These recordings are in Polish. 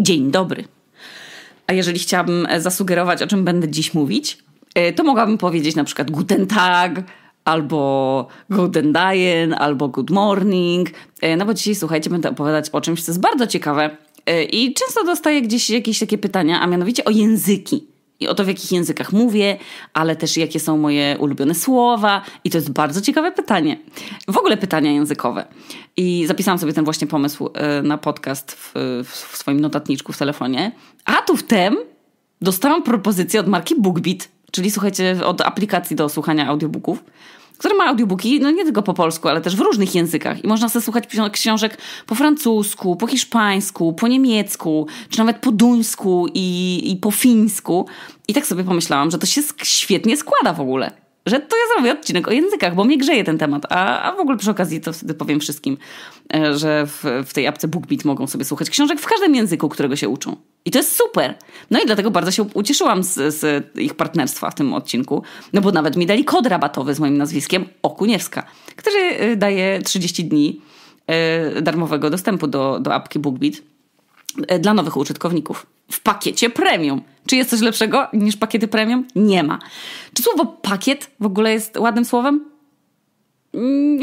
Dzień dobry. A jeżeli chciałabym e, zasugerować, o czym będę dziś mówić, e, to mogłabym powiedzieć na przykład Guten Tag, albo Golden Dayen, albo Good Morning. E, no bo dzisiaj, słuchajcie, będę opowiadać o czymś, co jest bardzo ciekawe i często dostaję gdzieś jakieś takie pytania, a mianowicie o języki i o to, w jakich językach mówię, ale też jakie są moje ulubione słowa. I to jest bardzo ciekawe pytanie. W ogóle pytania językowe. I zapisałam sobie ten właśnie pomysł e, na podcast w, w swoim notatniczku w telefonie. A tu wtem dostałam propozycję od marki BookBeat, czyli słuchajcie, od aplikacji do słuchania audiobooków które ma audiobooki, no nie tylko po polsku, ale też w różnych językach. I można sobie słuchać książek po francusku, po hiszpańsku, po niemiecku, czy nawet po duńsku i, i po fińsku. I tak sobie pomyślałam, że to się świetnie składa w ogóle że to ja zrobię odcinek o językach, bo mnie grzeje ten temat. A, a w ogóle przy okazji to wtedy powiem wszystkim, e, że w, w tej apce BookBeat mogą sobie słuchać książek w każdym języku, którego się uczą. I to jest super. No i dlatego bardzo się ucieszyłam z, z ich partnerstwa w tym odcinku, no bo nawet mi dali kod rabatowy z moim nazwiskiem Okuniewska, który e, daje 30 dni e, darmowego dostępu do, do apki BookBeat dla nowych użytkowników w pakiecie premium. Czy jest coś lepszego niż pakiety premium? Nie ma. Czy słowo pakiet w ogóle jest ładnym słowem? Mm,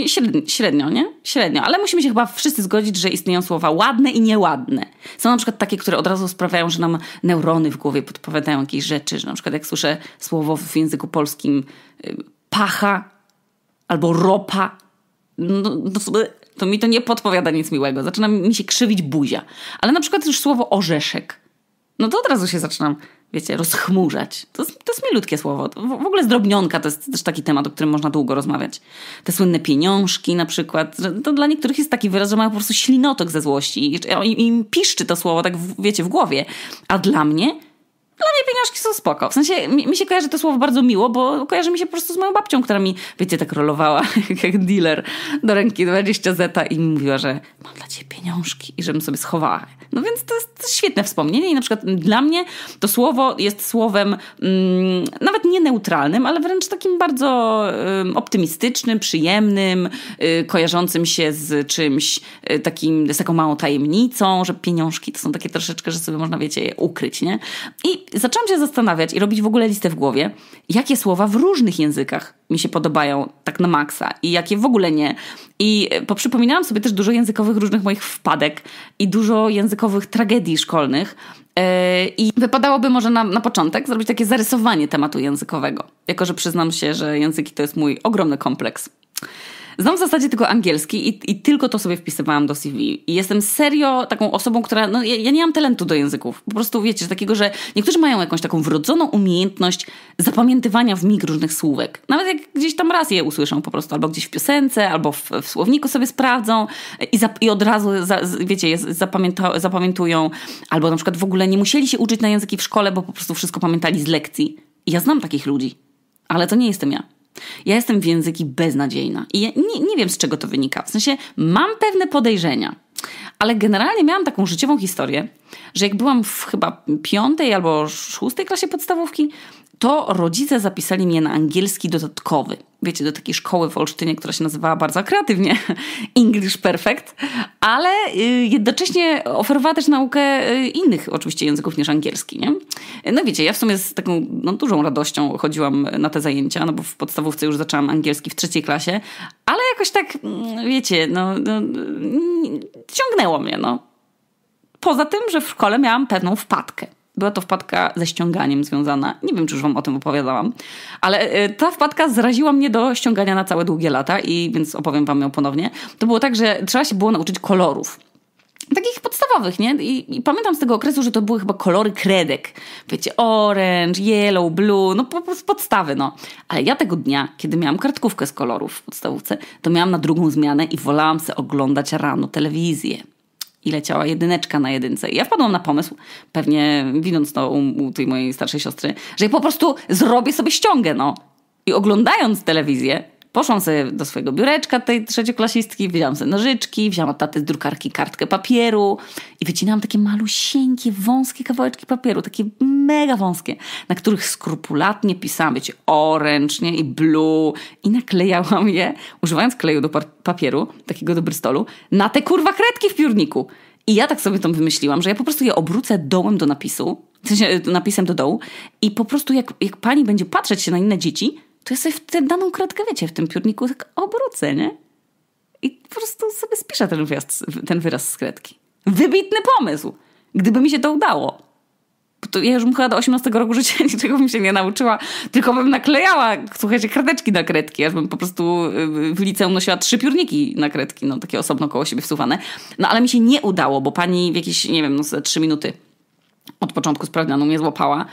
średnio, nie? Średnio, ale musimy się chyba wszyscy zgodzić, że istnieją słowa ładne i nieładne. Są na przykład takie, które od razu sprawiają, że nam neurony w głowie podpowiadają jakieś rzeczy, że na przykład jak słyszę słowo w języku polskim y, pacha albo ropa, no, no to mi to nie podpowiada nic miłego. Zaczyna mi się krzywić buzia. Ale na przykład już słowo orzeszek no to od razu się zaczynam, wiecie, rozchmurzać. To jest, to jest milutkie słowo. W, w ogóle zdrobnionka to jest też taki temat, o którym można długo rozmawiać. Te słynne pieniążki na przykład. To dla niektórych jest taki wyraz, że mają po prostu ślinotok ze złości. I, im piszczy to słowo tak, w, wiecie, w głowie. A dla mnie dla no mnie pieniążki są spoko. W sensie mi, mi, się kojarzy to słowo bardzo miło, bo kojarzy mi się po prostu z moją babcią, która mi, wiecie, tak rolowała jak dealer do ręki 20 zeta i mi mówiła, że mam dla ciebie pieniążki i żebym sobie schowała. No więc to jest, to jest świetne wspomnienie i na przykład dla mnie to słowo jest słowem mm, nawet nie neutralnym, ale wręcz takim bardzo mm, optymistycznym, przyjemnym, y, kojarzącym się z czymś y, takim, z taką małą tajemnicą, że pieniążki to są takie troszeczkę, że sobie można, wiecie, je ukryć, nie? I zaczęłam się zastanawiać i robić w ogóle listę w głowie, jakie słowa w różnych językach mi się podobają tak na maksa i jakie w ogóle nie. I e, poprzypominałam sobie też dużo językowych różnych moich wpadek i dużo językowych tragedii szkolnych. E, I wypadałoby może na, na początek zrobić takie zarysowanie tematu językowego, jako że przyznam się, że języki to jest mój ogromny kompleks. Znam w zasadzie tylko angielski i, i tylko to sobie wpisywałam do CV. I jestem serio taką osobą, która, no ja, ja nie mam talentu do języków. Po prostu wiecie, że takiego, że niektórzy mają jakąś taką wrodzoną umiejętność zapamiętywania w mig różnych słówek. Nawet jak gdzieś tam raz je usłyszą po prostu, albo gdzieś w piosence, albo w, w słowniku sobie sprawdzą i, i od razu, za, wiecie, je zapamiętują. Albo na przykład w ogóle nie musieli się uczyć na języki w szkole, bo po prostu wszystko pamiętali z lekcji. I ja znam takich ludzi, ale to nie jestem ja. Ja jestem w języki beznadziejna i ja nie, nie wiem z czego to wynika. W sensie mam pewne podejrzenia, ale generalnie miałam taką życiową historię, że jak byłam w chyba piątej albo szóstej klasie podstawówki, to rodzice zapisali mnie na angielski dodatkowy. Wiecie, do takiej szkoły w Olsztynie, która się nazywała bardzo kreatywnie English Perfect, ale y, jednocześnie oferowała też naukę y, innych oczywiście języków niż angielski, nie? No wiecie, ja w sumie z taką no, dużą radością chodziłam na te zajęcia, no bo w podstawówce już zaczęłam angielski w trzeciej klasie, ale jakoś tak, mm, wiecie, no, no mm, ciągnęło mnie, no. Poza tym, że w szkole miałam pewną wpadkę. Była to wpadka ze ściąganiem związana. Nie wiem, czy już wam o tym opowiadałam, ale e, ta wpadka zraziła mnie do ściągania na całe długie lata i więc opowiem wam ją ponownie. To było tak, że trzeba się było nauczyć kolorów takich podstawowych, nie? I, I, pamiętam z tego okresu, że to były chyba kolory kredek. Wiecie, orange, yellow, blue, no po prostu podstawy, no. Ale ja tego dnia, kiedy miałam kartkówkę z kolorów w podstawówce, to miałam na drugą zmianę i wolałam sobie oglądać rano telewizję i leciała jedyneczka na jedynce. I ja wpadłam na pomysł, pewnie widząc to u, u tej mojej starszej siostry, że ja po prostu zrobię sobie ściągę, no. I oglądając telewizję, Poszłam sobie do swojego biureczka tej trzecioklasistki, wzięłam sobie nożyczki, wzięłam od taty z drukarki kartkę papieru i wycinałam takie malusieńkie, wąskie kawałeczki papieru, takie mega wąskie, na których skrupulatnie pisałam, wiecie, orange i blue i naklejałam je, używając kleju do papieru, takiego do brystolu, na te kurwa kredki w piórniku. I ja tak sobie to wymyśliłam, że ja po prostu je obrócę dołem do napisu, w sensie napisem do dołu i po prostu jak, jak pani będzie patrzeć się na inne dzieci, to ja sobie w tę daną kredkę, wiecie, w tym piórniku tak obrócę, nie? I po prostu sobie spiszę ten, wyraz, ten wyraz z kredki. Wybitny pomysł! Gdyby mi się to udało. Bo to ja już bym chyba do 18 roku życia niczego bym się nie nauczyła, tylko bym naklejała, słuchajcie, kredeczki na kredki. Ja bym po prostu y, w liceum nosiła trzy piórniki na kredki, no takie osobno koło siebie wsuwane. No ale mi się nie udało, bo pani w jakieś, nie wiem, no, trzy minuty od początku sprawdzianu mnie złapała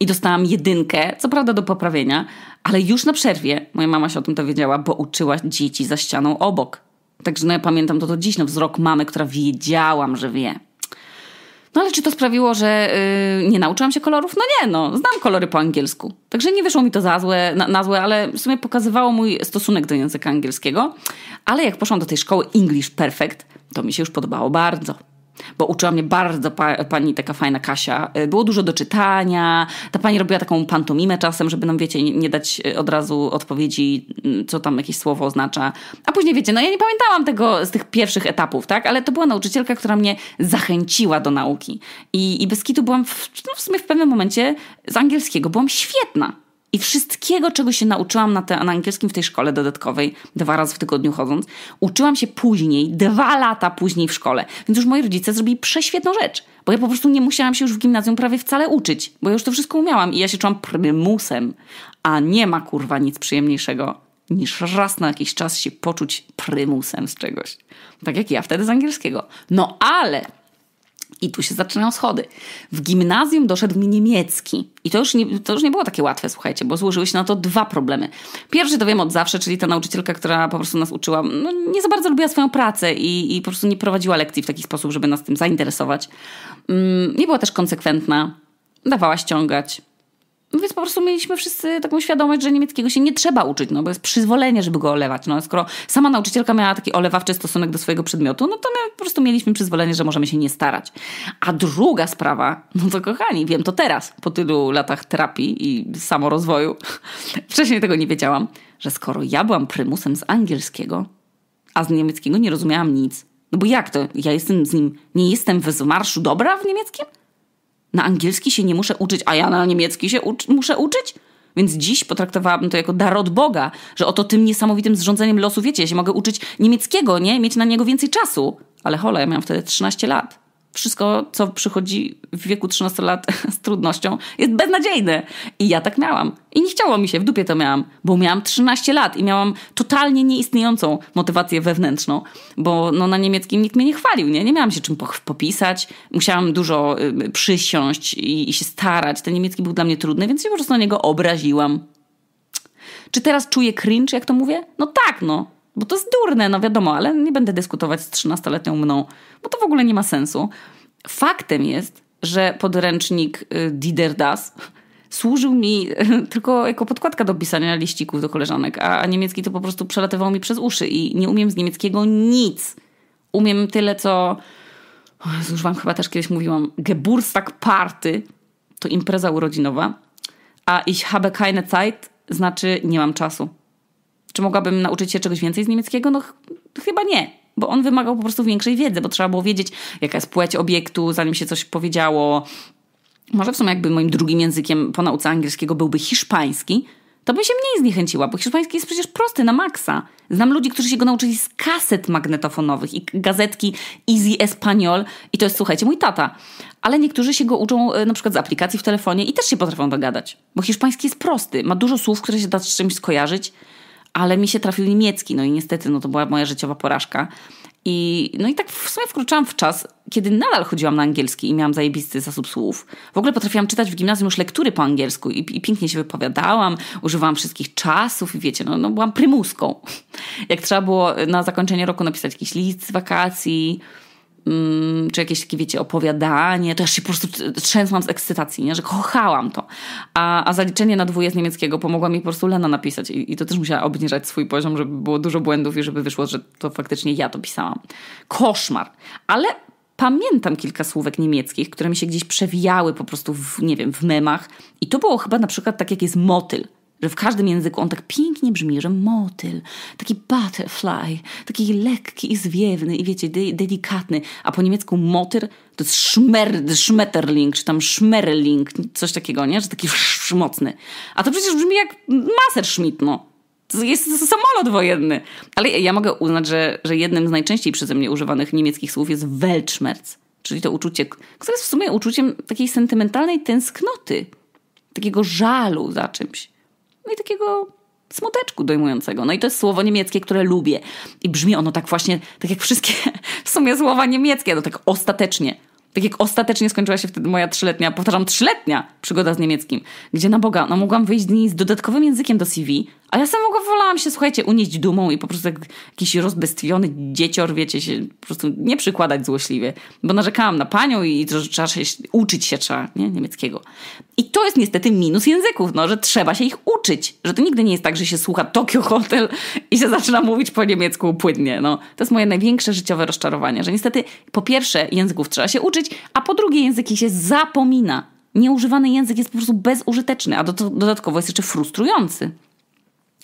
i dostałam jedynkę, co prawda do poprawienia, ale już na przerwie moja mama się o tym dowiedziała, bo uczyła dzieci za ścianą obok. Także no ja pamiętam to do dziś, no wzrok mamy, która wiedziałam, że wie. No ale czy to sprawiło, że yy, nie nauczyłam się kolorów? No nie, no, znam kolory po angielsku. Także nie wyszło mi to za złe, na, na złe, ale w sumie pokazywało mój stosunek do języka angielskiego. Ale jak poszłam do tej szkoły English Perfect, to mi się już podobało bardzo bo uczyła mnie bardzo pa pani taka fajna Kasia. Y, było dużo do czytania, ta pani robiła taką pantomimę czasem, żeby nam, wiecie, nie dać y, od razu odpowiedzi, mm, co tam jakieś słowo oznacza. A później, wiecie, no ja nie pamiętałam tego z tych pierwszych etapów, tak? Ale to była nauczycielka, która mnie zachęciła do nauki. I, i bez kitu byłam w, no w sumie w pewnym momencie z angielskiego, byłam świetna i wszystkiego, czego się nauczyłam na, te, na angielskim w tej szkole dodatkowej, dwa razy w tygodniu chodząc, uczyłam się później, dwa lata później w szkole. Więc już moi rodzice zrobili prześwietną rzecz, bo ja po prostu nie musiałam się już w gimnazjum prawie wcale uczyć, bo ja już to wszystko umiałam i ja się czułam prymusem. A nie ma kurwa nic przyjemniejszego niż raz na jakiś czas się poczuć prymusem z czegoś. Tak jak ja wtedy z angielskiego. No ale i tu się zaczynają schody. W gimnazjum doszedł mi niemiecki. I to już, nie, to już nie było takie łatwe, słuchajcie, bo złożyły się na to dwa problemy. Pierwszy to wiem od zawsze, czyli ta nauczycielka, która po prostu nas uczyła, no, nie za bardzo lubiła swoją pracę i, i po prostu nie prowadziła lekcji w taki sposób, żeby nas tym zainteresować. Mm, nie była też konsekwentna, dawała ściągać, więc po prostu mieliśmy wszyscy taką świadomość, że niemieckiego się nie trzeba uczyć, no bo jest przyzwolenie, żeby go olewać. No, skoro sama nauczycielka miała taki olewawczy stosunek do swojego przedmiotu, no to my po prostu mieliśmy przyzwolenie, że możemy się nie starać. A druga sprawa, no to kochani, wiem to teraz, po tylu latach terapii i samorozwoju, wcześniej tego nie wiedziałam, że skoro ja byłam prymusem z angielskiego, a z niemieckiego nie rozumiałam nic, no bo jak to, ja jestem z nim, nie jestem w marszu dobra w niemieckim? Na angielski się nie muszę uczyć, a ja na niemiecki się ucz muszę uczyć? Więc dziś potraktowałabym to jako dar od Boga, że oto tym niesamowitym zrządzeniem losu, wiecie, ja się mogę uczyć niemieckiego, nie? Mieć na niego więcej czasu. Ale hola, ja miałam wtedy 13 lat wszystko, co przychodzi w wieku 13 lat z trudnością, jest beznadziejne. I ja tak miałam. I nie chciało mi się, w dupie to miałam, bo miałam 13 lat i miałam totalnie nieistniejącą motywację wewnętrzną, bo no, na niemieckim nikt mnie nie chwalił, nie? Nie miałam się czym popisać, musiałam dużo y, przysiąść i, i się starać. Ten niemiecki był dla mnie trudny, więc się po prostu na niego obraziłam. Czy teraz czuję cringe, jak to mówię? No tak, no. Bo to jest durne, no wiadomo, ale nie będę dyskutować z 13-letnią mną, bo to w ogóle nie ma sensu. Faktem jest, że podręcznik y, Dider Das służył mi tylko jako podkładka do pisania liścików do koleżanek, a niemiecki to po prostu przelatywał mi przez uszy i nie umiem z niemieckiego nic. Umiem tyle, co... już wam chyba też kiedyś mówiłam. Geburstag Party to impreza urodzinowa, a ich habe keine Zeit znaczy nie mam czasu. Czy mogłabym nauczyć się czegoś więcej z niemieckiego? No ch chyba nie, bo on wymagał po prostu większej wiedzy, bo trzeba było wiedzieć, jaka jest płeć obiektu, zanim się coś powiedziało. Może w sumie jakby moim drugim językiem po nauce angielskiego byłby hiszpański, to bym się mniej zniechęciła, bo hiszpański jest przecież prosty na maksa. Znam ludzi, którzy się go nauczyli z kaset magnetofonowych i gazetki Easy Espanol i to jest, słuchajcie, mój tata. Ale niektórzy się go uczą e, na przykład z aplikacji w telefonie i też się potrafią dogadać, bo hiszpański jest prosty, ma dużo słów, które się da z czymś skojarzyć ale mi się trafił niemiecki, no i niestety no to była moja życiowa porażka. I, no i tak w sumie wkroczyłam w czas, kiedy nadal chodziłam na angielski i miałam zajebisty zasób słów. W ogóle potrafiłam czytać w gimnazjum już lektury po angielsku i, i pięknie się wypowiadałam, używałam wszystkich czasów i wiecie, no, no byłam prymuską. Jak trzeba było na zakończenie roku napisać jakiś list z wakacji, Mm, czy jakieś takie, wiecie, opowiadanie, to ja się po prostu trzęsłam z ekscytacji, nie? że kochałam to. A, a zaliczenie na dwóje z niemieckiego pomogła mi po prostu Lena napisać I, i to też musiała obniżać swój poziom, żeby było dużo błędów i żeby wyszło, że to faktycznie ja to pisałam. Koszmar. Ale pamiętam kilka słówek niemieckich, które mi się gdzieś przewijały po prostu w, nie wiem, w memach i to było chyba na przykład tak, jak jest motyl – że w każdym języku on tak pięknie brzmi, że motyl, taki butterfly, taki lekki i zwiewny i wiecie, de delikatny, a po niemiecku motyl to jest szmer, szmetterling, czy tam szmerling, coś takiego, nie? Że taki mocny. A to przecież brzmi jak Messerschmitt, no. To jest samolot wojenny. Ale ja mogę uznać, że, że jednym z najczęściej przeze mnie używanych niemieckich słów jest Weltschmerz, czyli to uczucie, które jest w sumie uczuciem takiej sentymentalnej tęsknoty, takiego żalu za czymś no i takiego smuteczku dojmującego. No i to jest słowo niemieckie, które lubię. I brzmi ono tak właśnie, tak jak wszystkie w sumie słowa niemieckie, no tak ostatecznie. Tak jak ostatecznie skończyła się wtedy moja trzyletnia, powtarzam, trzyletnia przygoda z niemieckim, gdzie na Boga, no mogłam wyjść z z dodatkowym językiem do CV, a ja go wolałam się, słuchajcie, unieść dumą i po prostu jak jakiś rozbestwiony dziecior, wiecie, się po prostu nie przykładać złośliwie. Bo narzekałam na panią i że trzeba się, uczyć się trzeba, nie? Niemieckiego. I to jest niestety minus języków, no, że trzeba się ich uczyć. Że to nigdy nie jest tak, że się słucha Tokio Hotel i się zaczyna mówić po niemiecku płynnie, no. To jest moje największe życiowe rozczarowanie, że niestety po pierwsze języków trzeba się uczyć, a po drugie języki się zapomina. Nieużywany język jest po prostu bezużyteczny, a do, dodatkowo jest jeszcze frustrujący.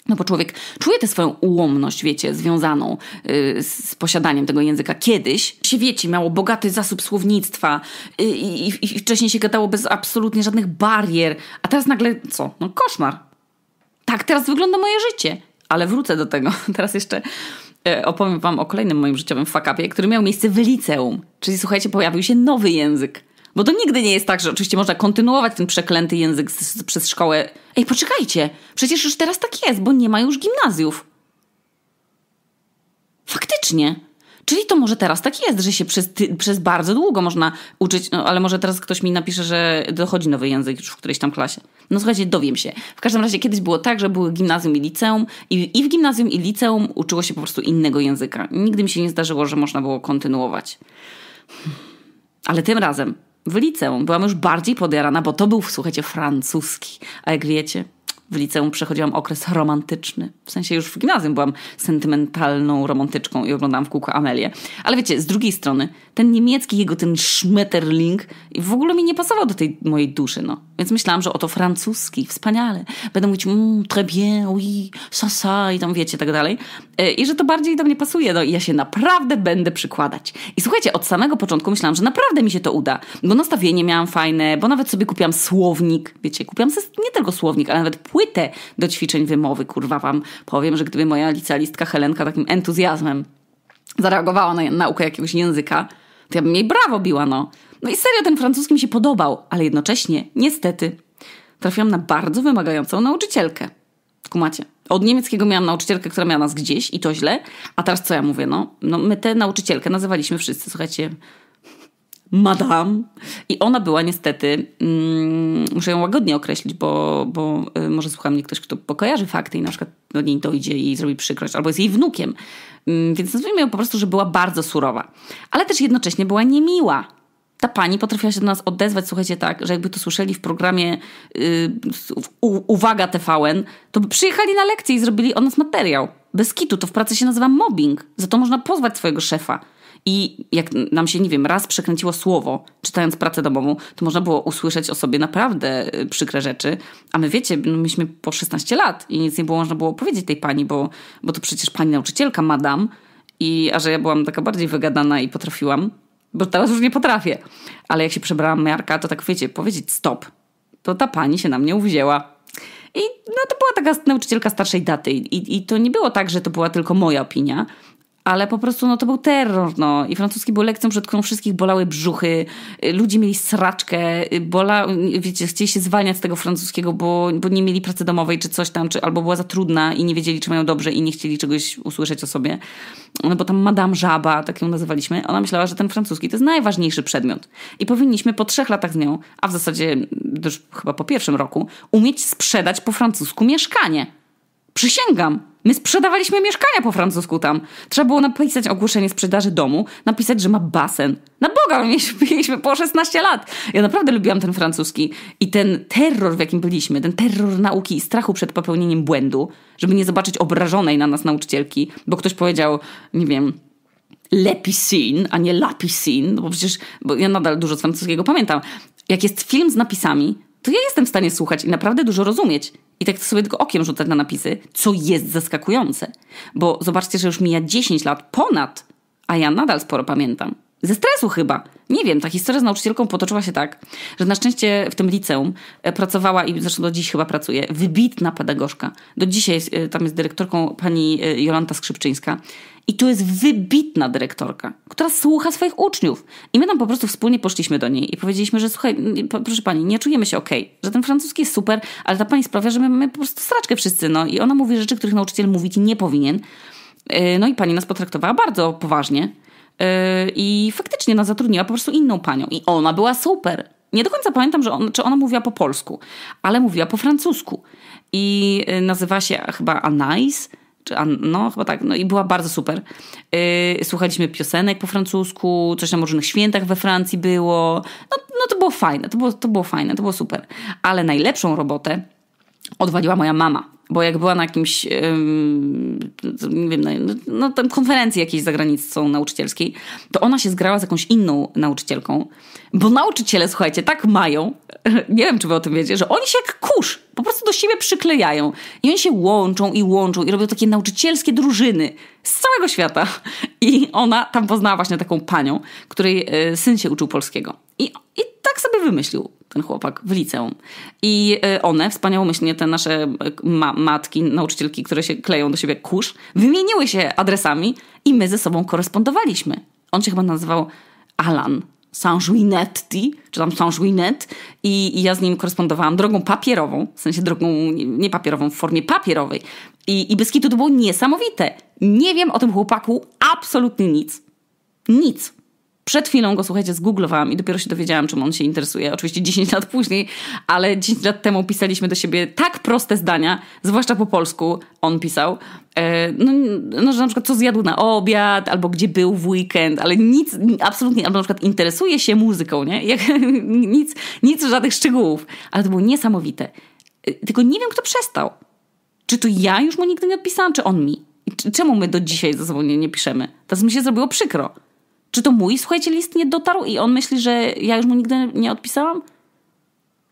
No bo człowiek czuje tę swoją ułomność, wiecie, związaną y, z posiadaniem tego języka. Kiedyś się, wiecie, miało bogaty zasób słownictwa y, i, i, wcześniej się gadało bez absolutnie żadnych barier, a teraz nagle co? No koszmar. Tak teraz wygląda moje życie. Ale wrócę do tego. Teraz jeszcze e, opowiem wam o kolejnym moim życiowym fakapie, który miał miejsce w liceum. Czyli słuchajcie, pojawił się nowy język – bo to nigdy nie jest tak, że oczywiście można kontynuować ten przeklęty język z, z, przez szkołę. Ej, poczekajcie, przecież już teraz tak jest, bo nie ma już gimnazjów. Faktycznie. Czyli to może teraz tak jest, że się przez, ty, przez bardzo długo można uczyć, no ale może teraz ktoś mi napisze, że dochodzi nowy język już w którejś tam klasie. No słuchajcie, dowiem się. W każdym razie kiedyś było tak, że były gimnazjum i liceum i, i w gimnazjum i liceum uczyło się po prostu innego języka. Nigdy mi się nie zdarzyło, że można było kontynuować. Ale tym razem w liceum byłam już bardziej podjarana, bo to był, słuchajcie, francuski. A jak wiecie, w liceum przechodziłam okres romantyczny. W sensie już w gimnazjum byłam sentymentalną romantyczką i oglądałam w kółko Amelię. Ale wiecie, z drugiej strony, ten niemiecki, jego ten Schmetterling w ogóle mi nie pasował do tej mojej duszy, no. Więc myślałam, że oto francuski, wspaniale. Będę mówić, mmm, très bien, oui, ça, ça i tam wiecie, tak dalej. E, I że to bardziej do mnie pasuje, no i ja się naprawdę będę przykładać. I słuchajcie, od samego początku myślałam, że naprawdę mi się to uda, bo nastawienie miałam fajne, bo nawet sobie kupiłam słownik, wiecie, kupiłam nie tylko słownik, ale nawet płytę do ćwiczeń wymowy. Kurwa wam powiem, że gdyby moja licealistka Helenka takim entuzjazmem zareagowała na naukę jakiegoś języka, to ja bym jej brawo biła, no. No i serio ten francuski mi się podobał, ale jednocześnie, niestety, trafiłam na bardzo wymagającą nauczycielkę. Kumacie. Od niemieckiego miałam nauczycielkę, która miała nas gdzieś i to źle. A teraz co ja mówię? No, no my tę nauczycielkę nazywaliśmy wszyscy, słuchajcie, Madame. I ona była niestety, mm, muszę ją łagodnie określić, bo, bo y, może słucha mnie ktoś, kto pokojarzy fakty i na przykład do niej dojdzie i zrobi przykrość, albo jest jej wnukiem. Y, więc nazwijmy ją po prostu, że była bardzo surowa. Ale też jednocześnie była niemiła ta pani potrafiła się do nas odezwać, słuchajcie, tak, że jakby to słyszeli w programie yy, u, Uwaga TVN, to by przyjechali na lekcję i zrobili o nas materiał. Bez kitu, to w pracy się nazywa mobbing. Za to można pozwać swojego szefa. I jak nam się, nie wiem, raz przekręciło słowo, czytając pracę domową, to można było usłyszeć o sobie naprawdę y, przykre rzeczy. A my wiecie, no myśmy po 16 lat i nic nie było można było powiedzieć tej pani, bo, bo to przecież pani nauczycielka, madam. I, a że ja byłam taka bardziej wygadana i potrafiłam, bo teraz już nie potrafię. Ale jak się przebrałam miarka, to tak wiecie, powiedzieć stop, to ta pani się na mnie uwzięła. I no, to była taka nauczycielka starszej daty. I, I to nie było tak, że to była tylko moja opinia, ale po prostu no, to był terror. No. I francuski był lekcją, przed którą wszystkich bolały brzuchy, y, ludzie mieli sraczkę, y, bola, y, wiecie, chcieli się zwalniać z tego francuskiego, bo, bo nie mieli pracy domowej czy coś tam, czy albo była za trudna i nie wiedzieli, czy mają dobrze i nie chcieli czegoś usłyszeć o sobie. No bo tam Madame Żaba, tak ją nazywaliśmy, ona myślała, że ten francuski to jest najważniejszy przedmiot. I powinniśmy po trzech latach z nią, a w zasadzie już chyba po pierwszym roku, umieć sprzedać po francusku mieszkanie. Przysięgam! My sprzedawaliśmy mieszkania po francusku tam. Trzeba było napisać ogłoszenie sprzedaży domu, napisać, że ma basen. Na Boga, my mieliśmy po 16 lat. Ja naprawdę lubiłam ten francuski i ten terror, w jakim byliśmy, ten terror nauki i strachu przed popełnieniem błędu, żeby nie zobaczyć obrażonej na nas nauczycielki, bo ktoś powiedział, nie wiem, lepisin, a nie lapisin, no bo przecież bo ja nadal dużo z francuskiego pamiętam. Jak jest film z napisami, to ja jestem w stanie słuchać i naprawdę dużo rozumieć. I tak sobie tylko okiem rzucać na napisy, co jest zaskakujące. Bo zobaczcie, że już mija 10 lat ponad, a ja nadal sporo pamiętam ze stresu chyba. Nie wiem, ta historia z nauczycielką potoczyła się tak, że na szczęście w tym liceum e, pracowała i zresztą do dziś chyba pracuje, wybitna pedagogzka. Do dzisiaj jest, e, tam jest dyrektorką pani e, Jolanta Skrzypczyńska. I tu jest wybitna dyrektorka, która słucha swoich uczniów. I my tam po prostu wspólnie poszliśmy do niej i powiedzieliśmy, że słuchaj, proszę pani, nie czujemy się okej, okay, że ten francuski jest super, ale ta pani sprawia, że my mamy po prostu straczkę wszyscy. No i ona mówi rzeczy, których nauczyciel mówić nie powinien. No i pani nas potraktowała bardzo poważnie. Yy, I faktycznie ona no, zatrudniła po prostu inną panią. I ona była super. Nie do końca pamiętam, że on, czy ona mówiła po polsku, ale mówiła po francusku. I yy, nazywa się chyba Anais czy An no chyba tak, no i była bardzo super. Yy, słuchaliśmy piosenek po francusku, coś tam o różnych świętach we Francji było. No, no to było fajne, to było, to było fajne, to było super. Ale najlepszą robotę odwaliła moja mama. Bo jak była na jakimś, nie wiem, na no tam konferencji jakiejś za granicą nauczycielskiej, to ona się zgrała z jakąś inną nauczycielką, bo nauczyciele, słuchajcie, tak mają, nie wiem, czy wy o tym wiecie, że oni się jak kurz po prostu do siebie przyklejają. I oni się łączą i łączą i robią takie nauczycielskie drużyny z całego świata. I ona tam poznała właśnie taką panią, której e, syn się uczył polskiego. I, i tak sobie wymyślił ten chłopak w liceum. I e, one, wspaniałomyślnie te nasze e, ma matki, nauczycielki, które się kleją do siebie kurz, wymieniły się adresami i my ze sobą korespondowaliśmy. On się chyba nazywał Alan Sanjuinetti, czy tam Sanjuinet i, i ja z nim korespondowałam drogą papierową, w sensie drogą nie w formie papierowej. I, i Beskidu to było niesamowite. Nie wiem o tym chłopaku absolutnie nic. Nic. Przed chwilą go, słuchajcie, zgooglowałam i dopiero się dowiedziałam, czym on się interesuje. Oczywiście 10 lat później, ale 10 lat temu pisaliśmy do siebie tak proste zdania, zwłaszcza po polsku on pisał, e, no, no, że na przykład co zjadł na obiad, albo gdzie był w weekend, ale nic, absolutnie, albo na przykład interesuje się muzyką, nie? Jak, nic, nic, żadnych szczegółów. Ale to było niesamowite. E, tylko nie wiem, kto przestał. Czy to ja już mu nigdy nie odpisałam, czy on mi? Czemu my do dzisiaj ze sobą nie, nie piszemy? Teraz mi się zrobiło przykro. Czy to mój, słuchajcie, list nie dotarł i on myśli, że ja już mu nigdy nie odpisałam?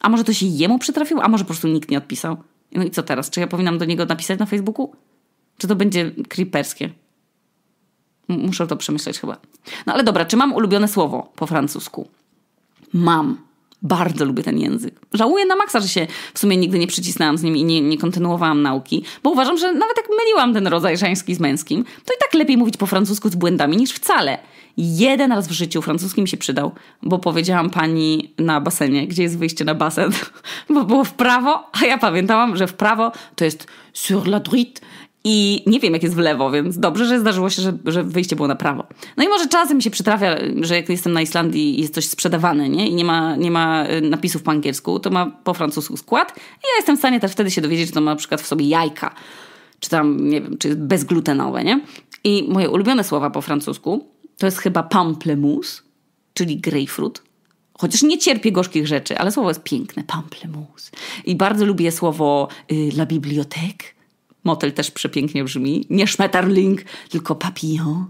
A może to się jemu przytrafiło? A może po prostu nikt nie odpisał? No i co teraz? Czy ja powinnam do niego napisać na Facebooku? Czy to będzie creeperskie? Muszę to przemyśleć chyba. No ale dobra, czy mam ulubione słowo po francusku? Mam. Bardzo lubię ten język. Żałuję na maksa, że się w sumie nigdy nie przycisnęłam z nim i nie, nie kontynuowałam nauki, bo uważam, że nawet jak myliłam ten rodzaj żeński z męskim, to i tak lepiej mówić po francusku z błędami niż wcale – Jeden raz w życiu francuski mi się przydał, bo powiedziałam pani na basenie, gdzie jest wyjście na basen, bo było w prawo, a ja pamiętałam, że w prawo to jest sur la droite i nie wiem, jak jest w lewo, więc dobrze, że zdarzyło się, że, że wyjście było na prawo. No i może czasem mi się przytrafia, że jak jestem na Islandii i jest coś sprzedawane, nie? I nie ma, nie ma y, napisów po angielsku, to ma po francusku skład. I ja jestem w stanie też wtedy się dowiedzieć, że to ma na przykład w sobie jajka. Czy tam, nie wiem, czy jest bezglutenowe, nie? I moje ulubione słowa po francusku to jest chyba pamplemousse, czyli grejpfrut. Chociaż nie cierpię gorzkich rzeczy, ale słowo jest piękne, pamplemousse. I bardzo lubię słowo y, la bibliotek. Motel też przepięknie brzmi. Nie szmetarling, tylko papillon.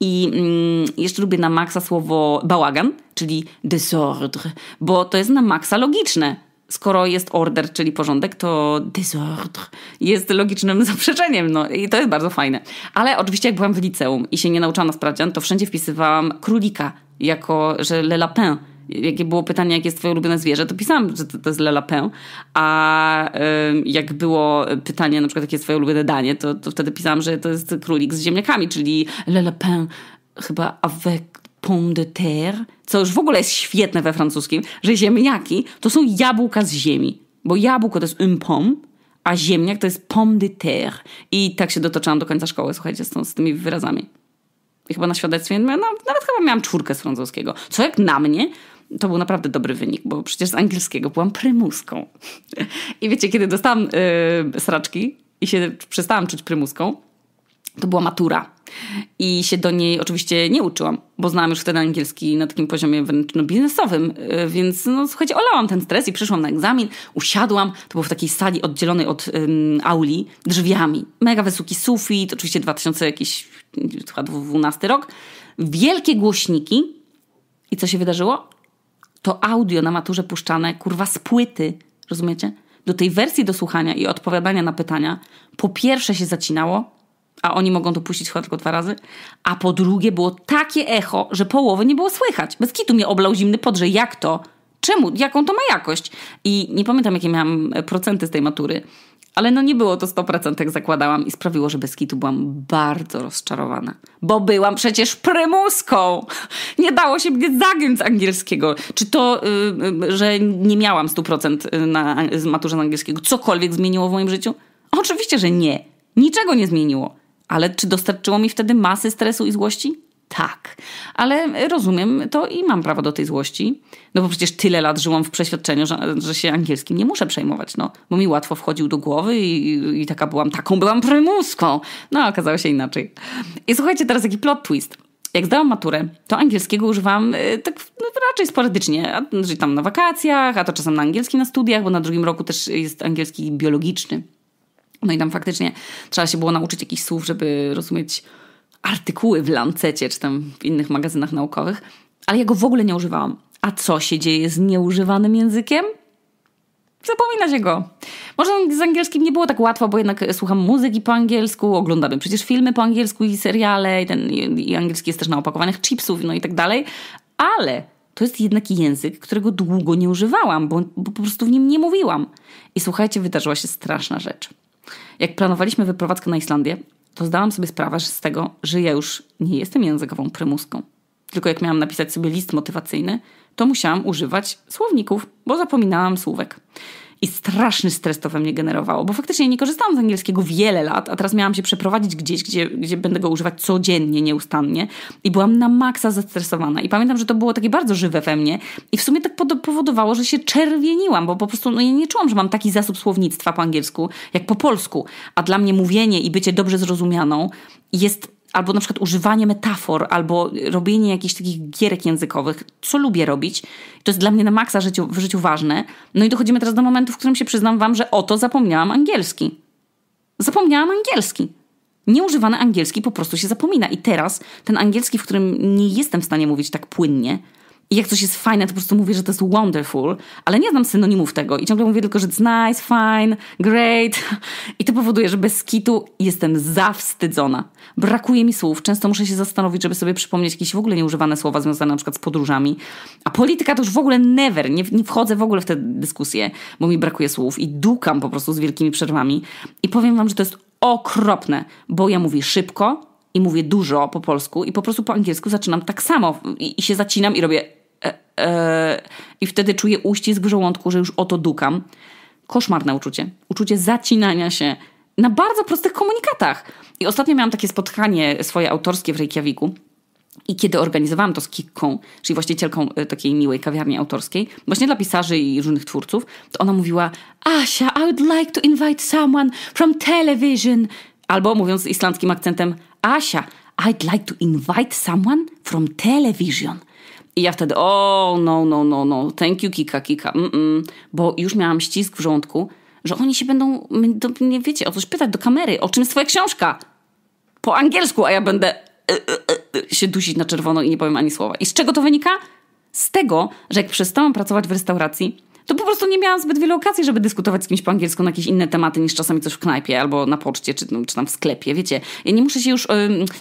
I mm, jeszcze lubię na maksa słowo bałagan, czyli désordre, bo to jest na maksa logiczne skoro jest order, czyli porządek, to désordre jest logicznym zaprzeczeniem. No i to jest bardzo fajne. Ale oczywiście jak byłam w liceum i się nie nauczałam na sprawdzian, to wszędzie wpisywałam królika jako, że le lapin. Jakie było pytanie, jakie jest twoje ulubione zwierzę, to pisałam, że to, to jest le lapin. A y, jak było pytanie, na przykład, jakie jest twoje ulubione danie, to, to wtedy pisałam, że to jest królik z ziemniakami, czyli le lapin chyba avec pomme de terre, co już w ogóle jest świetne we francuskim, że ziemniaki to są jabłka z ziemi, bo jabłko to jest un pomme, a ziemniak to jest pomme de terre. I tak się dotoczyłam do końca szkoły, słuchajcie, z, tą, z tymi wyrazami. I chyba na świadectwie, no, no nawet chyba miałam czwórkę z francuskiego. Co jak na mnie, to był naprawdę dobry wynik, bo przecież z angielskiego byłam prymuską. I wiecie, kiedy dostałam yy, sraczki i się przestałam czuć prymuską, to była matura. I się do niej oczywiście nie uczyłam, bo znałam już wtedy angielski na takim poziomie wręcz no, biznesowym, e, więc no, słuchajcie, olałam ten stres i przyszłam na egzamin, usiadłam, to było w takiej sali oddzielonej od um, auli drzwiami. Mega wysoki sufit, oczywiście 2000 jakiś, chyba 12 rok. Wielkie głośniki i co się wydarzyło? To audio na maturze puszczane, kurwa, z płyty, rozumiecie? Do tej wersji do słuchania i odpowiadania na pytania po pierwsze się zacinało, a oni mogą to puścić chyba tylko dwa razy. A po drugie było takie echo, że połowy nie było słychać. Bez kitu mnie oblał zimny podrze. Jak to? Czemu? Jaką to ma jakość? I nie pamiętam, jakie miałam e, procenty z tej matury, ale no nie było to 100% jak zakładałam i sprawiło, że bez kitu byłam bardzo rozczarowana. Bo byłam przecież prymuską! Nie dało się mnie zagiąć z angielskiego. Czy to, yy, że nie miałam 100% y, na z maturze z angielskiego, cokolwiek zmieniło w moim życiu? Oczywiście, że nie. Niczego nie zmieniło. Ale czy dostarczyło mi wtedy masy stresu i złości? Tak, ale rozumiem to i mam prawo do tej złości. No bo przecież tyle lat żyłam w przeświadczeniu, że, że się angielskim nie muszę przejmować, no, bo mi łatwo wchodził do głowy i, i taka byłam, taką byłam prymuską. No, okazało się inaczej. I słuchajcie, teraz taki plot twist. Jak zdałam maturę, to angielskiego używam y, tak no, raczej sporadycznie, a, czyli tam na wakacjach, a to czasem na angielski na studiach, bo na drugim roku też jest angielski biologiczny. No i tam faktycznie trzeba się było nauczyć jakichś słów, żeby rozumieć artykuły w Lancecie czy tam w innych magazynach naukowych, ale ja go w ogóle nie używałam. A co się dzieje z nieużywanym językiem? Zapomina się go. Może z angielskim nie było tak łatwo, bo jednak słucham muzyki po angielsku, oglądamy przecież filmy po angielsku i seriale, i, ten, i, angielski jest też na opakowaniach chipsów, no i tak dalej, ale to jest jednak język, którego długo nie używałam, bo, bo po prostu w nim nie mówiłam. I słuchajcie, wydarzyła się straszna rzecz. Jak planowaliśmy wyprowadzkę na Islandię, to zdałam sobie sprawę z tego, że ja już nie jestem językową prymuską. Tylko jak miałam napisać sobie list motywacyjny, to musiałam używać słowników, bo zapominałam słówek i straszny stres to we mnie generowało, bo faktycznie nie korzystałam z angielskiego wiele lat, a teraz miałam się przeprowadzić gdzieś, gdzie, gdzie będę go używać codziennie, nieustannie i byłam na maksa zestresowana. I pamiętam, że to było takie bardzo żywe we mnie i w sumie tak powodowało, że się czerwieniłam, bo po prostu no, ja nie czułam, że mam taki zasób słownictwa po angielsku jak po polsku, a dla mnie mówienie i bycie dobrze zrozumianą jest albo na przykład używanie metafor, albo robienie jakichś takich gierek językowych, co lubię robić. To jest dla mnie na maksa życiu, w życiu ważne. No i dochodzimy teraz do momentu, w którym się przyznam wam, że oto zapomniałam angielski. Zapomniałam angielski. Nieużywany angielski po prostu się zapomina. I teraz ten angielski, w którym nie jestem w stanie mówić tak płynnie, i jak coś jest fajne, to po prostu mówię, że to jest wonderful, ale nie znam synonimów tego i ciągle mówię tylko, że it's nice, fine, great. I to powoduje, że bez kitu jestem zawstydzona. Brakuje mi słów. Często muszę się zastanowić, żeby sobie przypomnieć jakieś w ogóle nieużywane słowa związane na przykład z podróżami. A polityka to już w ogóle never. Nie, nie wchodzę w ogóle w te dyskusje, bo mi brakuje słów i dukam po prostu z wielkimi przerwami. I powiem wam, że to jest okropne, bo ja mówię szybko, i mówię dużo po polsku i po prostu po angielsku zaczynam tak samo i, i się zacinam i robię E, e, i wtedy czuję uścisk w żołądku, że już oto dukam. Koszmarne uczucie. Uczucie zacinania się na bardzo prostych komunikatach. I ostatnio miałam takie spotkanie swoje autorskie w Reykjaviku. I kiedy organizowałam to z Kiką, czyli właścicielką e, takiej miłej kawiarni autorskiej, właśnie dla pisarzy i różnych twórców, to ona mówiła: Asia, I would like to invite someone from television. Albo mówiąc z islandzkim akcentem: Asia, I'd like to invite someone from television. I ja wtedy, o, oh, no, no, no, no, thank you, kika, kika, mm -mm. bo już miałam ścisk w żołądku, że oni się będą, do wiecie, o coś pytać do kamery, o czym jest twoja książka? Po angielsku, a ja będę y, y, y, się dusić na czerwono i nie powiem ani słowa. I z czego to wynika? Z tego, że jak przestałam pracować w restauracji, to po prostu nie miałam zbyt wielu okazji, żeby dyskutować z kimś po angielsku na jakieś inne tematy niż czasami coś w knajpie albo na poczcie, czy, czy tam w sklepie, wiecie. Ja nie muszę się już,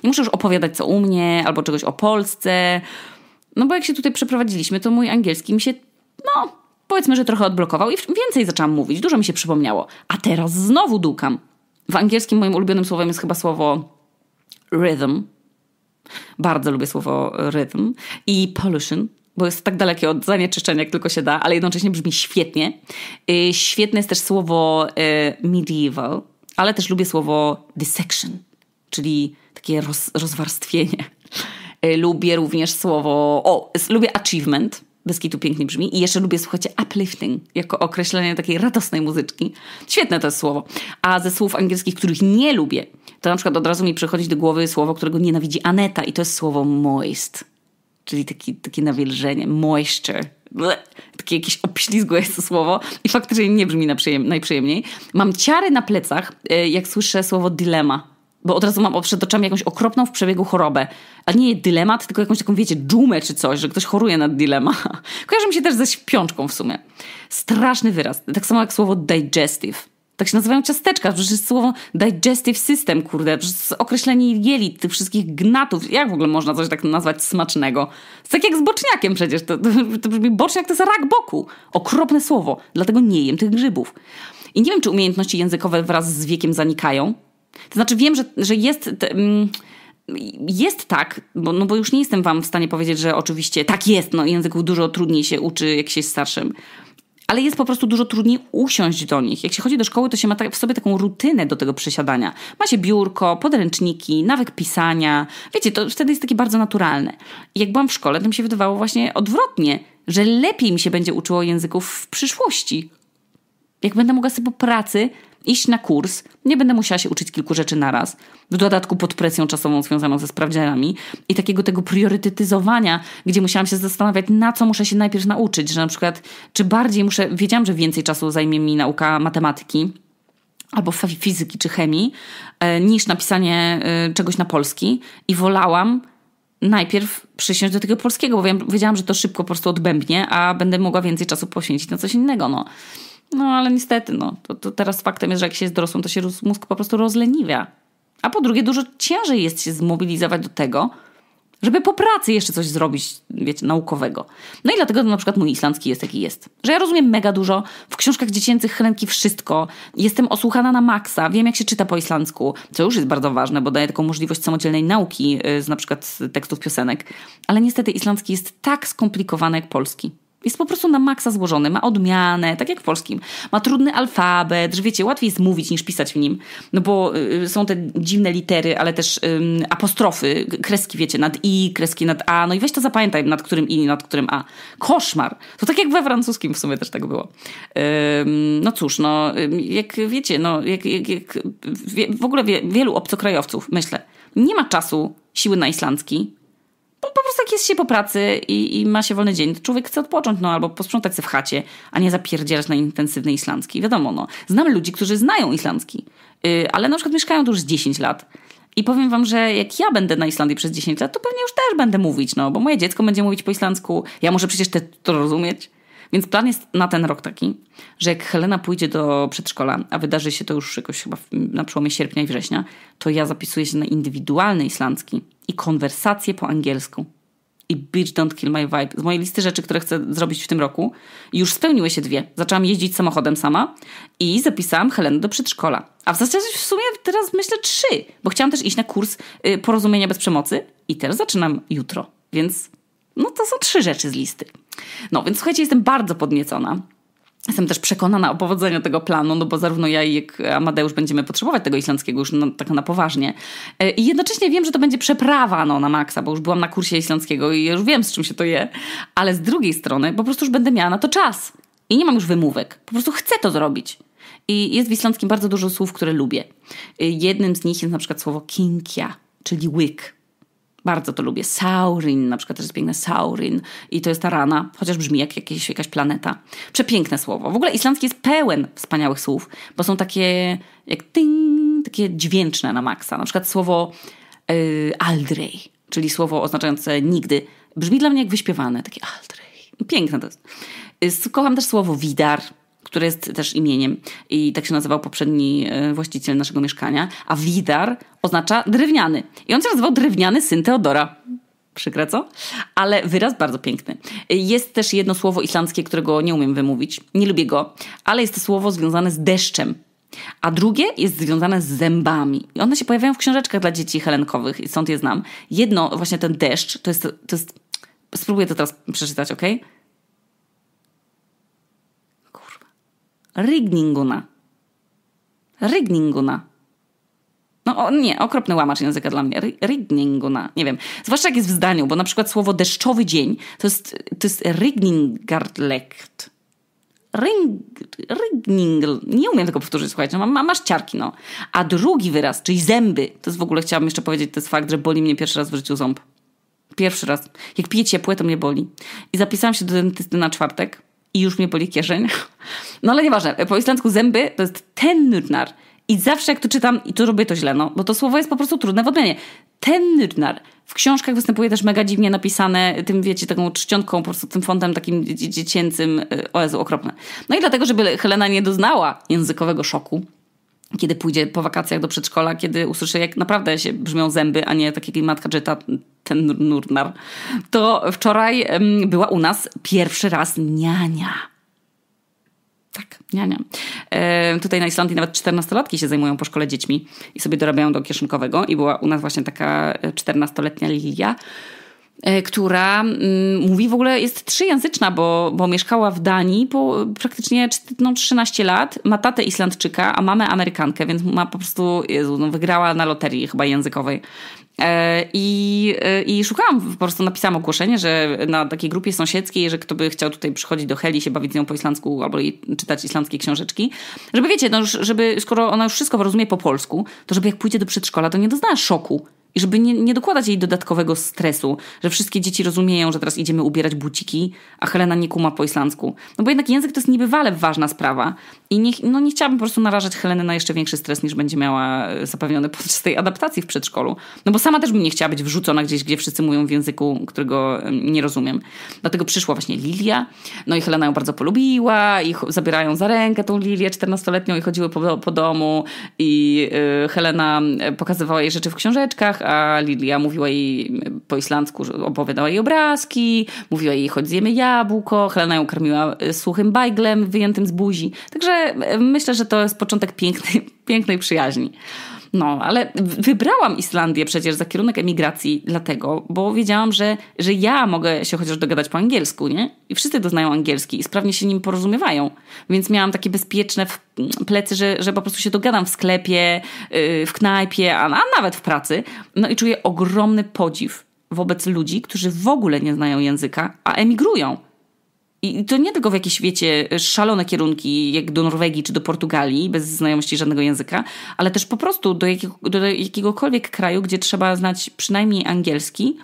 nie muszę już opowiadać co u mnie, albo czegoś o Polsce, no bo jak się tutaj przeprowadziliśmy, to mój angielski mi się, no, powiedzmy, że trochę odblokował i więcej zaczęłam mówić, dużo mi się przypomniało. A teraz znowu dukam. W angielskim moim ulubionym słowem jest chyba słowo rhythm. Bardzo lubię słowo rhythm i pollution, bo jest tak dalekie od zanieczyszczenia, jak tylko się da, ale jednocześnie brzmi świetnie. Y, świetne jest też słowo y, medieval, ale też lubię słowo dissection, czyli takie roz, rozwarstwienie. E, lubię również słowo, o, lubię achievement, bez kitu pięknie brzmi. I jeszcze lubię, słuchajcie, uplifting, jako określenie takiej radosnej muzyczki. Świetne to jest słowo. A ze słów angielskich, których nie lubię, to na przykład od razu mi przychodzi do głowy słowo, którego nienawidzi Aneta i to jest słowo moist. Czyli taki, takie nawilżenie, moisture. Bleh, takie jakieś obślizgłe jest to słowo i faktycznie nie brzmi na najprzyjemniej. Mam ciary na plecach, e, jak słyszę słowo dylema bo od razu mam przed oczami jakąś okropną w przebiegu chorobę. A nie dylemat, tylko jakąś taką, wiecie, dżumę czy coś, że ktoś choruje na dilema. Kojarzy mi się też ze śpiączką w sumie. Straszny wyraz. Tak samo jak słowo digestive. Tak się nazywają ciasteczka, przecież słowo digestive system, kurde, przecież określenie jelit, tych wszystkich gnatów, jak w ogóle można coś tak nazwać smacznego? To tak jak z boczniakiem przecież, to, to, to brzmi boczniak to jest rak boku, okropne słowo, dlatego nie jem tych grzybów. I nie wiem, czy umiejętności językowe wraz z wiekiem zanikają, to znaczy wiem, że, że jest... Mm, jest tak, bo, no bo już nie jestem wam w stanie powiedzieć, że oczywiście tak jest, no języków dużo trudniej się uczy, jak się jest starszym ale jest po prostu dużo trudniej usiąść do nich. Jak się chodzi do szkoły, to się ma w sobie taką rutynę do tego przesiadania. Ma się biurko, podręczniki, nawyk pisania. Wiecie, to wtedy jest takie bardzo naturalne. I jak byłam w szkole, to mi się wydawało właśnie odwrotnie, że lepiej mi się będzie uczyło języków w przyszłości. Jak będę mogła sobie po pracy iść na kurs, nie będę musiała się uczyć kilku rzeczy naraz, w dodatku pod presją czasową związaną ze sprawdzianami i takiego tego priorytetyzowania, gdzie musiałam się zastanawiać, na co muszę się najpierw nauczyć, że na przykład, czy bardziej muszę, wiedziałam, że więcej czasu zajmie mi nauka matematyki, albo fizyki czy chemii, e, niż napisanie e, czegoś na polski i wolałam najpierw przysiąść do tego polskiego, bo wiedziałam, że to szybko po prostu odbębnie, a będę mogła więcej czasu poświęcić na coś innego. No. No ale niestety, no, to, to teraz faktem jest, że jak się jest dorosłym, to się mózg po prostu rozleniwia. A po drugie, dużo ciężej jest się zmobilizować do tego, żeby po pracy jeszcze coś zrobić, wiecie, naukowego. No i dlatego na przykład mój islandzki jest jaki jest. Że ja rozumiem mega dużo, w książkach dziecięcych Helenki wszystko, jestem osłuchana na maksa, wiem jak się czyta po islandzku, co już jest bardzo ważne, bo daje taką możliwość samodzielnej nauki y, z na przykład tekstów piosenek. Ale niestety islandzki jest tak skomplikowany jak polski. Jest po prostu na maksa złożony, ma odmianę, tak jak w polskim. Ma trudny alfabet, że wiecie, łatwiej jest mówić niż pisać w nim, no bo y, y są te dziwne litery, ale też y, apostrofy, kreski wiecie, nad i, kreski nad a, no i weź to zapamiętaj, nad którym i, nad którym a. Koszmar! To tak jak we francuskim w sumie też tak było. no cóż, no jak wiecie, no jak, jak, jak w ogóle wie, wielu obcokrajowców, myślę, nie ma czasu siły na islandzki, po, no, po prostu jak jest się po pracy i, i, ma się wolny dzień, to człowiek chce odpocząć, no albo posprzątać się w chacie, a nie zapierdzielać na intensywny islandzki. Wiadomo, no. Znam ludzi, którzy znają islandzki, yy, ale na przykład mieszkają tu już z 10 lat. I powiem wam, że jak ja będę na Islandii przez 10 lat, to pewnie już też będę mówić, no bo moje dziecko będzie mówić po islandzku, ja może przecież te, to rozumieć. Więc plan jest na ten rok taki, że jak Helena pójdzie do przedszkola, a wydarzy się to już jakoś chyba na przełomie sierpnia i września, to ja zapisuję się na indywidualny islandzki i konwersacje po angielsku. I Bitch Don't Kill My Vibe. Z mojej listy rzeczy, które chcę zrobić w tym roku, już spełniły się dwie. Zaczęłam jeździć samochodem sama i zapisałam Helenę do przedszkola. A w zasadzie w sumie teraz myślę trzy, bo chciałam też iść na kurs y, porozumienia bez przemocy i teraz zaczynam jutro. Więc no to są trzy rzeczy z listy. No więc słuchajcie, jestem bardzo podniecona. Jestem też przekonana o powodzeniu tego planu, no bo zarówno ja, jak Amadeusz będziemy potrzebować tego islandzkiego już no, tak na poważnie. E, I jednocześnie wiem, że to będzie przeprawa no, na maksa, bo już byłam na kursie islandzkiego i już wiem, z czym się to je. Ale z drugiej strony po prostu już będę miała na to czas. I nie mam już wymówek. Po prostu chcę to zrobić. I jest w islandzkim bardzo dużo słów, które lubię. E, jednym z nich jest na przykład słowo kinkia, czyli łyk. Bardzo to lubię. Saurin, na przykład też jest piękne Saurin i to jest ta rana, chociaż brzmi jak jakieś, jakaś planeta. Przepiękne słowo. W ogóle islandzki jest pełen wspaniałych słów, bo są takie jak ting, takie dźwięczne na maksa. Na przykład słowo y, aldrej, czyli słowo oznaczające nigdy, brzmi dla mnie jak wyśpiewane, takie aldrej. Piękne to jest. Y, kocham też słowo widar, które jest też imieniem i tak się nazywał poprzedni e, właściciel naszego mieszkania, a Widar oznacza drewniany. I on się nazywał drewniany syn Teodora. Przykre, co? Ale wyraz bardzo piękny. Jest też jedno słowo islandzkie, którego nie umiem wymówić, nie lubię go, ale jest to słowo związane z deszczem. A drugie jest związane z zębami. I one się pojawiają w książeczkach dla dzieci helenkowych i stąd je znam. Jedno, właśnie ten deszcz, to jest, to jest spróbuję to teraz przeczytać, ok? Rigninguna. Rigninguna. No o, nie, okropny łamacz języka dla mnie. Rigninguna. Nie wiem. Zwłaszcza jak jest w zdaniu, bo na przykład słowo deszczowy dzień to jest, to jest Rigningardlecht. Ring, ringning, nie umiem tego powtórzyć, słuchajcie, no, masz ciarki, no. A drugi wyraz, czyli zęby, to jest w ogóle, chciałabym jeszcze powiedzieć, to jest fakt, że boli mnie pierwszy raz w życiu ząb. Pierwszy raz. Jak pije ciepłe, to mnie boli. I zapisałam się do dentysty na czwartek i już mnie boli kieszeń. No ale nieważne, po islandzku zęby to jest tennurnar. I zawsze jak to czytam, i tu robię to źle, no, bo to słowo jest po prostu trudne w odmianie. Tennurnar. W książkach występuje też mega dziwnie napisane, tym wiecie, taką czcionką, po prostu tym fontem takim dziecięcym, y, o Jezu, okropne. No i dlatego, żeby Helena nie doznała językowego szoku, kiedy pójdzie po wakacjach do przedszkola, kiedy usłyszy, jak naprawdę się brzmią zęby, a nie tak jak jej matka czyta ten nurnar, to wczoraj była u nas pierwszy raz niania. Tak, niania. E, tutaj na Islandii nawet czternastolatki się zajmują po szkole dziećmi i sobie dorabiają do kieszonkowego i była u nas właśnie taka e, czternastoletnia Lilia, E, która mm, mówi w ogóle, jest trzyjęzyczna, bo, bo mieszkała w Danii po praktycznie no, 13 lat, ma tatę Islandczyka, a mamę Amerykankę, więc ma po prostu, Jezu, no, wygrała na loterii chyba językowej. E, I, e, I szukałam, po prostu napisałam ogłoszenie, że na takiej grupie sąsiedzkiej, że kto by chciał tutaj przychodzić do Heli, się bawić z nią po islandzku albo czytać islandzkie książeczki, żeby wiecie, no, żeby, skoro ona już wszystko rozumie po polsku, to żeby jak pójdzie do przedszkola, to nie doznała szoku, i żeby nie, nie dokładać jej dodatkowego stresu, że wszystkie dzieci rozumieją, że teraz idziemy ubierać buciki, a Helena nie kuma po islandzku. No bo jednak język to jest niebywale ważna sprawa i nie, no nie chciałabym po prostu narażać Heleny na jeszcze większy stres niż będzie miała e, zapewniony podczas tej adaptacji w przedszkolu. No bo sama też bym nie chciała być wrzucona gdzieś, gdzie wszyscy mówią w języku, którego nie rozumiem. Dlatego przyszła właśnie Lilia, no i Helena ją bardzo polubiła i zabierają za rękę tą Lilię 14-letnią i chodziły po, po domu i yy, Helena pokazywała jej rzeczy w książeczkach, a Lilia mówiła jej po islandzku, opowiadała jej obrazki, mówiła jej chodź zjemy jabłko, Helena ją karmiła e, suchym bajglem wyjętym z buzi. Także e, myślę, że to jest początek pięknej, pięknej przyjaźni. No, ale wybrałam Islandię przecież za kierunek emigracji dlatego, bo wiedziałam, że, że ja mogę się chociaż dogadać po angielsku, nie? I wszyscy doznają angielski i sprawnie się nim porozumiewają. Więc miałam takie bezpieczne plecy, że, że po prostu się dogadam w sklepie, y, w knajpie, a, a nawet w pracy. No i czuję ogromny podziw wobec ludzi, którzy w ogóle nie znają języka, a emigrują. I to nie tylko w jakieś, wiecie, szalone kierunki, jak do Norwegii czy do Portugalii, bez znajomości żadnego języka, ale też po prostu do, jakiego, do jakiegokolwiek kraju, gdzie trzeba znać przynajmniej angielski,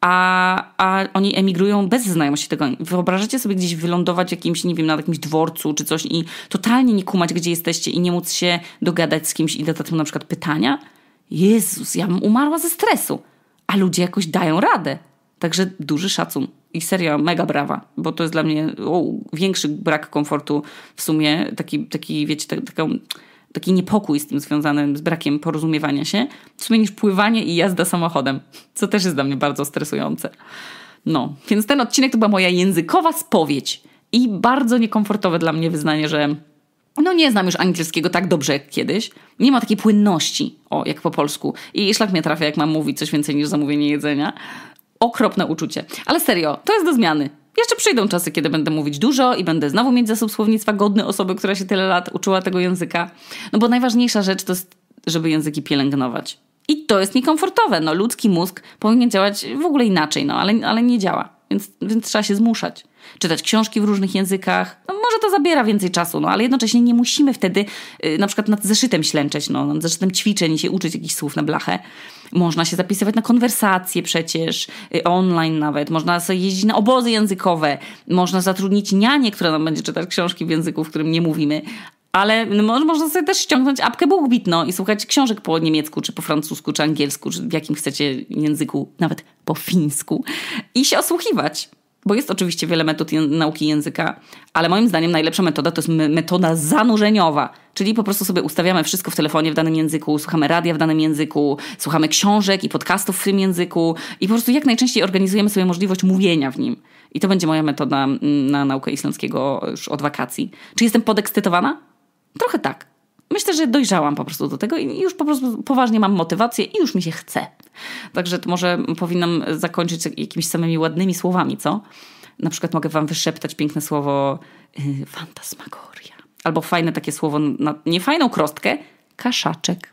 a, a oni emigrują bez znajomości tego. Wyobrażacie sobie gdzieś wylądować w jakimś, nie wiem, na jakimś dworcu czy coś i totalnie nie kumać, gdzie jesteście i nie móc się dogadać z kimś i zadać mu na przykład pytania? Jezus, ja bym umarła ze stresu. A ludzie jakoś dają radę. Także duży szacun i seria mega brawa, bo to jest dla mnie o, większy brak komfortu w sumie, taki, taki wiecie, tak, taką taki niepokój z tym związany, z brakiem porozumiewania się, w sumie niż pływanie i jazda samochodem, co też jest dla mnie bardzo stresujące. No, więc ten odcinek to była moja językowa spowiedź i bardzo niekomfortowe dla mnie wyznanie, że no nie znam już angielskiego tak dobrze jak kiedyś. Nie ma takiej płynności, o, jak po polsku. I szlak mnie trafia, jak mam mówić coś więcej niż zamówienie jedzenia okropne uczucie. Ale serio, to jest do zmiany. Jeszcze przyjdą czasy, kiedy będę mówić dużo i będę znowu mieć zasób słownictwa godny osoby, która się tyle lat uczyła tego języka. No bo najważniejsza rzecz to jest, żeby języki pielęgnować. I to jest niekomfortowe. No, ludzki mózg powinien działać w ogóle inaczej, no, ale, ale nie działa. Więc, więc trzeba się zmuszać. Czytać książki w różnych językach. No, może to zabiera więcej czasu, no, ale jednocześnie nie musimy wtedy yy, na przykład nad zeszytem ślęczeć, no, nad zeszytem ćwiczeń i się uczyć jakichś słów na blachę. Można się zapisywać na konwersacje przecież, y, online nawet. Można sobie jeździć na obozy językowe. Można zatrudnić nianie, która nam będzie czytać książki w języku, w którym nie mówimy. Ale można sobie też ściągnąć apkę BookBeat no, i słuchać książek po niemiecku, czy po francusku, czy angielsku, czy w jakim chcecie języku, nawet po fińsku i się osłuchiwać. Bo jest oczywiście wiele metod nauki języka, ale moim zdaniem najlepsza metoda to jest metoda zanurzeniowa, czyli po prostu sobie ustawiamy wszystko w telefonie w danym języku, słuchamy radia w danym języku, słuchamy książek i podcastów w tym języku i po prostu jak najczęściej organizujemy sobie możliwość mówienia w nim. I to będzie moja metoda mm, na naukę islandzkiego już od wakacji. Czy jestem podekscytowana? Trochę tak myślę, że dojrzałam po prostu do tego i już po prostu poważnie mam motywację i już mi się chce. Także to może powinnam zakończyć jakimiś samymi ładnymi słowami, co? Na przykład mogę wam wyszeptać piękne słowo yy, fantasmagoria. Albo fajne takie słowo na niefajną krostkę kaszaczek.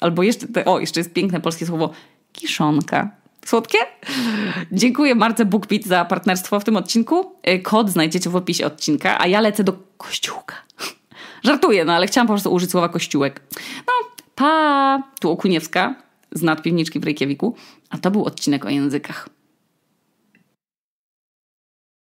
Albo jeszcze, te, o, jeszcze jest piękne polskie słowo kiszonka. Słodkie? Dziękuję Marce BookBeat za partnerstwo w tym odcinku. Y, kod znajdziecie w opisie odcinka, a ja lecę do kościółka. Żartuję, no ale chciałam po prostu użyć słowa kościółek. No, pa! Tu Okuniewska z nadpiwniczki w Reykjaviku, a to był odcinek o językach.